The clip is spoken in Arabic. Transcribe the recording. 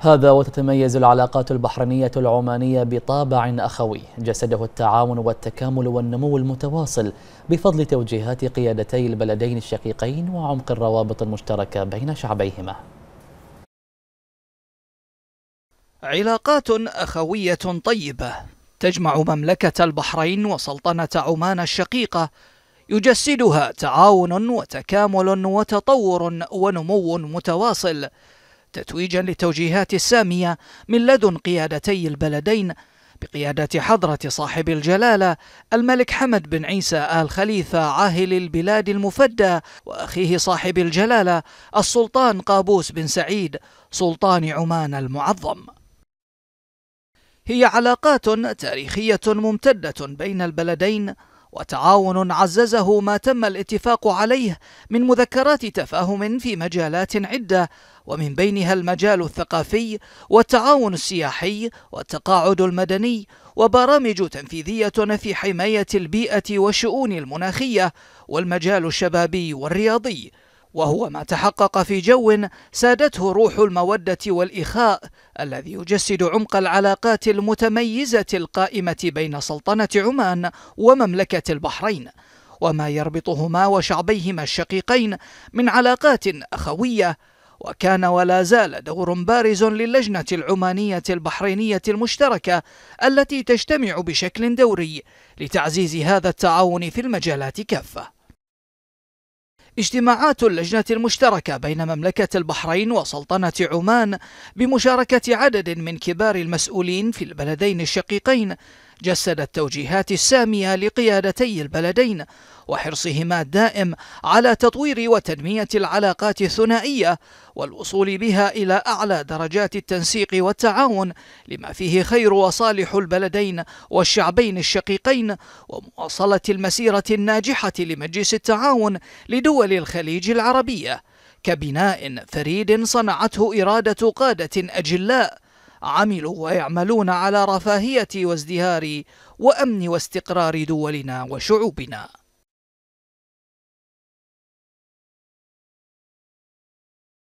هذا وتتميز العلاقات البحرينية العمانية بطابع أخوي جسده التعاون والتكامل والنمو المتواصل بفضل توجيهات قيادتي البلدين الشقيقين وعمق الروابط المشتركة بين شعبيهما علاقات أخوية طيبة تجمع مملكة البحرين وسلطنة عمان الشقيقة يجسدها تعاون وتكامل وتطور ونمو متواصل تتويجا للتوجيهات السامية من لدن قيادتي البلدين بقيادة حضرة صاحب الجلالة الملك حمد بن عيسى آل خليفة عاهل البلاد المفدى وأخيه صاحب الجلالة السلطان قابوس بن سعيد سلطان عمان المعظم هي علاقات تاريخية ممتدة بين البلدين وتعاون عززه ما تم الاتفاق عليه من مذكرات تفاهم في مجالات عدة ومن بينها المجال الثقافي والتعاون السياحي والتقاعد المدني وبرامج تنفيذية في حماية البيئة والشؤون المناخية والمجال الشبابي والرياضي وهو ما تحقق في جو سادته روح المودة والإخاء الذي يجسد عمق العلاقات المتميزة القائمة بين سلطنة عمان ومملكة البحرين وما يربطهما وشعبيهما الشقيقين من علاقات أخوية وكان ولا زال دور بارز للجنة العمانية البحرينية المشتركة التي تجتمع بشكل دوري لتعزيز هذا التعاون في المجالات كافة اجتماعات اللجنة المشتركة بين مملكة البحرين وسلطنة عمان بمشاركة عدد من كبار المسؤولين في البلدين الشقيقين جسد التوجيهات السامية لقيادتي البلدين وحرصهما الدائم على تطوير وتنمية العلاقات الثنائية والوصول بها إلى أعلى درجات التنسيق والتعاون لما فيه خير وصالح البلدين والشعبين الشقيقين ومواصلة المسيرة الناجحة لمجلس التعاون لدول الخليج العربية كبناء فريد صنعته إرادة قادة أجلاء عملوا ويعملون على رفاهية وازدهار وأمن واستقرار دولنا وشعوبنا